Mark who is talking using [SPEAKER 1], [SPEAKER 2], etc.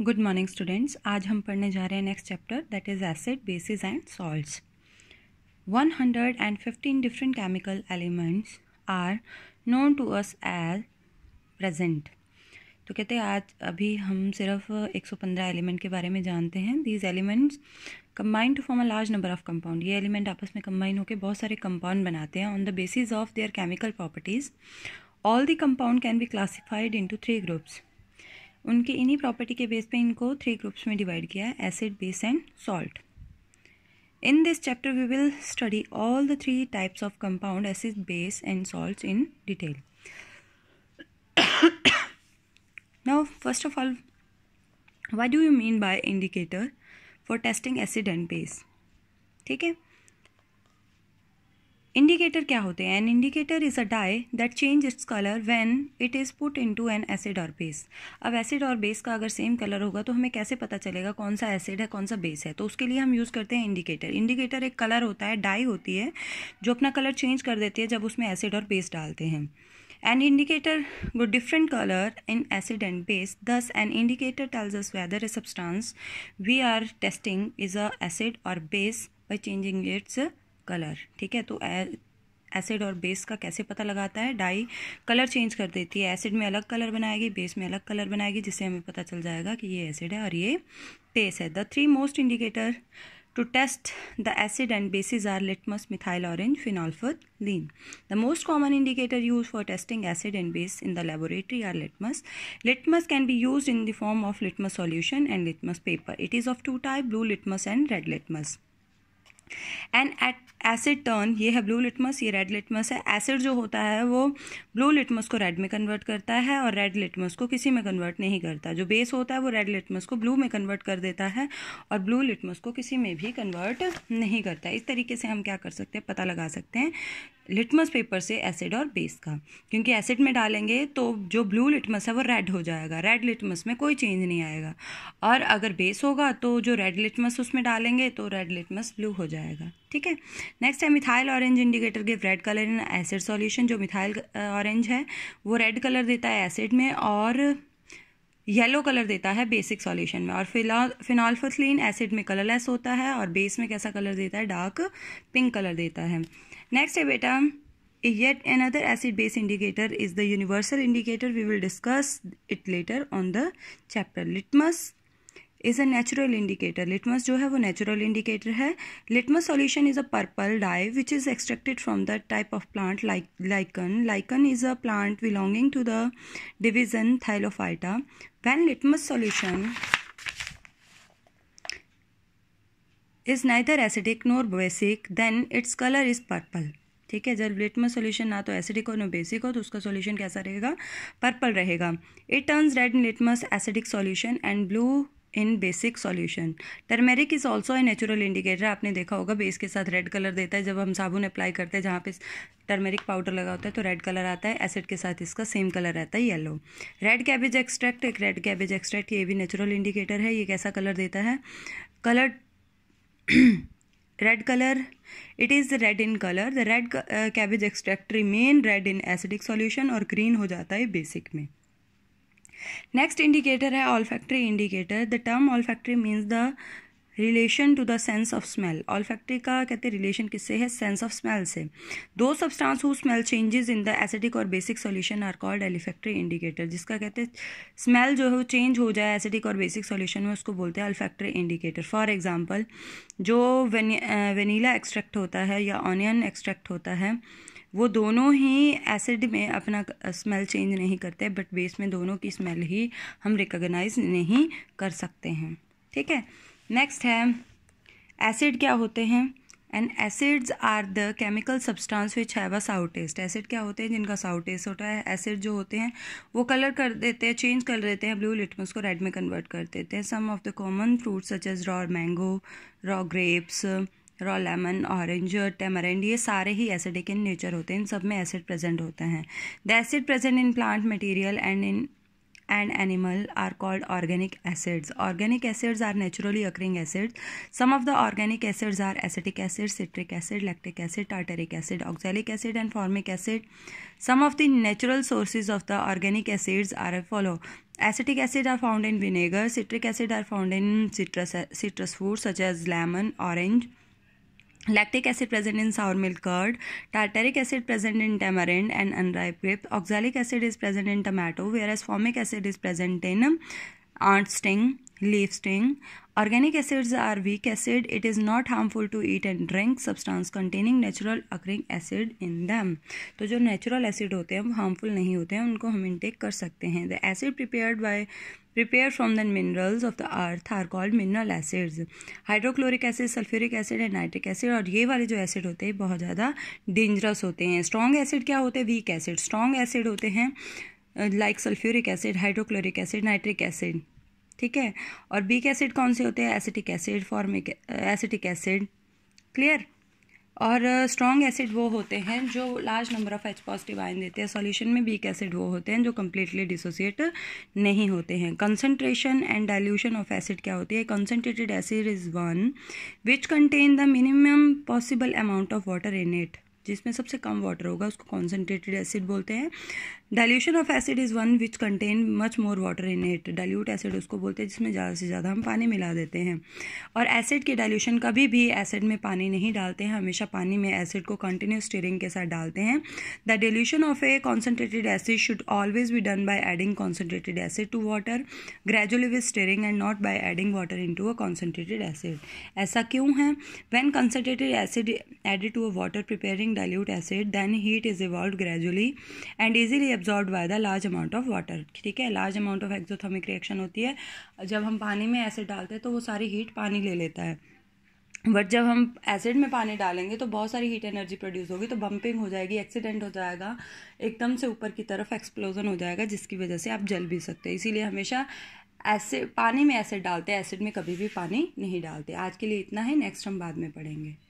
[SPEAKER 1] Good morning students आज हम पढ़ने जा रहे हैं next chapter that is acid bases and salts 115 different chemical elements are known to us as present तो कहते हैं आज अभी हम सिर्फ 115 एलिमेंट के बारे में जानते हैं these elements combine to form a large number of compound ये एलिमेंट आपस में कम्बाइन होकर बहुत सारे कंपाउंड बनाते हैं on the basis of their chemical properties all the compound can be classified to three groups उनके इन्हीं प्रॉपर्टी के बेस पे इनको थ्री ग्रुप्स में डिवाइड किया है acid base and salt in this chapter we will study all the three types of compound acid base and salt in detail now first of all why do you mean by indicator for testing acid and base ठीक है indicator क्या होते हैं an indicator is a dye that change its colour when it is put into an acid और base अब acid और base का अगर सेम कलर होगा तो हमें कैसे पता चलेगा कौन सा एसिड है कौन सा बेस है तो उसके लिए हम यूज करते हैं इंडिकेटर इंडिकेटर एक कलर होता है डाई होती है जो अपना कलर चेंज कर देती है जब उसमें एसिड और बेस डालते हैं एन इंडिकेटर वो different colour in acid and base thus an indicator tells us whether a substance we are testing is a acid और base by changing its colour ठीक है तो एसिड और बेस का कैसे पता लगाता है डाई कलर चेंज कर देती है एसिड में अलग कलर बनाएगी बेस में अलग कलर बनाएगी जिससे हमें पता चल जाएगा कि ये एसिड है और ये बेस है the three most indicator to test the acid and basis are litmus methyl orange phenolphthalein the most common indicator use for testing acid and base in the laboratory are litmus litmus can be use in the form of litmus solution and litmus paper it is of two type blue litmus and red litmus and at acid turn ये है blue litmus ये red litmus है acid जो होता है वो blue litmus को red में कन्वर्ट करता है और रेड लिटमस को किसी में कन्वर्ट नहीं करता जो बेस होता है वो रेड लिटमस को ब्लू में कन्वर्ट कर देता है और ब्लू लिटमस को किसी में भी कन्वर्ट नहीं करता इस तरीके से हम क्या कर सकते हैं पता लगा सकते हैं लिटमस पेपर से एसिड और बेस का क्योंकि एसिड में डालेंगे तो जो ब्लू लिटमस है वो रेड हो जाएगा रेड लिटमस में कोई चेंज नहीं आएगा और अगर बेस होगा तो जो रेड लिटमस उसमें डालेंगे तो रेड लिटमस ब्लू हो जाएगा जाएगा ठीक है नेक्स्ट है methyl orange indicator give red colour in acid solution जो मिथाइल ऑरेंज uh, है वो रेड कलर देता है एसिड में और येलो कलर देता है बेसिक सॉल्यूशन में और फिनॉल्फथलीन एसिड में कलरलेस होता है और बेस में कैसा कलर देता है डार्क पिंक कलर देता है नेक्स्ट है बेटा yet another acid base indicator is the universal indicator we will discuss it later on the chapter litmus is a natural indicator litmus जो है वो नेचुरल इंडिकेटर है litmus solution is a purple dye which is extracted from the type of plant like lichen lichen is a plant belonging to the division Thylophyta. When litmus solution is neither acidic nor basic then its colour is purple ठीक है जब litmus solution ना तो acidic हो ना basic हो तो उसका सॉल्यूशन कैसा रहेगा पर्पल रहेगा it turns red in litmus acidic solution and blue in basic solution turmeric is also a natural indicator आपने देखा होगा बेस के साथ रेड कलर देता है जब हम साबुन अप्लाई करते हैं जहाँ पे टर्मेरिक पाउडर लगा होता है तो रेड कलर आता है एसिड के साथ इसका सेम कलर रहता है येलो रेड कैबेज एक्सट्रैक्ट एक रेड कैबेज एक्सट्रैक्ट ये भी नेचुरल इंडिकेटर है ये कैसा कलर देता है colour red colour it is the red in colour the red cabbage extract remain red in acidic solution और ग्रीन हो जाता है बेसिक में नेक्स्ट इंडिकेटर है olfactory indicator the term olfactory means the relation to the sense of smell olfactory का कहते हैं relation किससे है सेंस ऑफ स्मेल से दो substance who smell changes in the acidic और basic solution are called olfactory indicator जिसका कहते हैं स्मेल जो है वो चेंज हो जाए एसिडिक और बेसिक सॉल्यूशन में उसको बोलते हैं ऑलफैक्ट्री इंडिकेटर फॉर एग्जाम्पल जो वेनीला एक्सट्रैक्ट होता है या ऑनियन एक्सट्रैक्ट होता है वो दोनों ही एसिड में अपना स्मेल चेंज नहीं करते बट बेस में दोनों की स्मेल ही हम रिकॉग्नाइज नहीं कर सकते हैं ठीक है नेक्स्ट है एसिड क्या होते हैं and acids are the chemical substance which have a sour taste acid क्या होते हैं जिनका साउ टेस्ट होता है एसिड जो होते हैं वो कलर कर देते हैं चेंज कर देते हैं ब्लू लिटमस को रेड में कन्वर्ट कर देते हैं some of the common fruits such as raw mango raw grapes संतरा लेमन ऑरेंज टेमरेंड ये सारे ही एसिडिक इन नेचर होते हैं इन सब में एसिड प्रेजेंट होते हैं the acid present in plant material and in and animal are called organic acids. Organic acids are naturally occurring acids. Some of the organic acids are acetic acid, citric acid, lactic acid, tartaric acid, oxalic acid and formic acid. Some of the natural sources of the organic acids are as follow. Acetic acid are found in vinegar, citric acid are found in citrus citrus fruits such as lemon, orange, lactic acid present in sour milk curd tartaric acid present in tamarind and unripe grape oxalic acid is present in tomato whereas formic acid is present in ant uh, sting leaf sting. Organic acids are weak acid. It is not harmful to eat and drink substance containing natural occurring acid in them. तो जो natural acid होते हैं वो harmful नहीं होते हैं उनको हम intake कर सकते हैं The acid prepared by prepared from the minerals of the earth are called mineral acids. Hydrochloric acid sulphuric acid and nitric acid और ये वाले जो एसिड होते हैं बहुत ज़्यादा डेंजरस होते हैं स्ट्रॉन्ग एसिड क्या होते हैं वीक एसिड स्ट्रॉन्ग एसिड होते हैं like sulphuric acid hydrochloric acid nitric acid ठीक है और बीक एसिड कौन से होते हैं acetic acid formic acetic acid clear और स्ट्रॉन्ग uh, एसिड वो होते हैं जो large number of H positive ion देते हैं सॉल्यूशन में बीक एसिड वो होते हैं जो कम्प्लीटली डिसोसिएट नहीं होते हैं concentration and dilution of acid क्या होती है concentrated acid is one which contain the minimum possible amount of water in it जिसमें सबसे कम वाटर होगा उसको कॉन्सेंट्रेटेड एसिड बोलते हैं dilution of acid is one which contain much more water in it dilute acid उसको बोलते हैं जिसमें ज़्यादा से ज़्यादा हम पानी मिला देते हैं और एसिड के डाइल्यूशन कभी भी एसिड में पानी नहीं डालते हैं हमेशा पानी में एसिड को कंटिन्यू स्टीरिंग के साथ डालते हैं the dilution of a concentrated acid should always be done by adding concentrated acid to water gradually with stirring and not by adding water into a concentrated acid ऐसा क्यों है when concentrated acid added to a water preparing dilute acid then heat is evolve gradually and easily absorb by the large amount of water ठीक है large amount of exothermic reaction होती है जब हम पानी में एसिड डालते हैं तो वो सारी हीट पानी ले लेता है बट जब हम एसिड में पानी डालेंगे तो बहुत सारी हीट एनर्जी प्रोड्यूस होगी तो बम्पिंग हो जाएगी एक्सीडेंट हो जाएगा एकदम से ऊपर की तरफ एक्सप्लोजन हो जाएगा जिसकी वजह से आप जल भी सकते हैं इसीलिए हमेशा एसिड पानी में एसिड डालते हैं एसिड में कभी भी पानी नहीं डालते आज के लिए इतना है नेक्स्ट हम बाद में पढ़ेंगे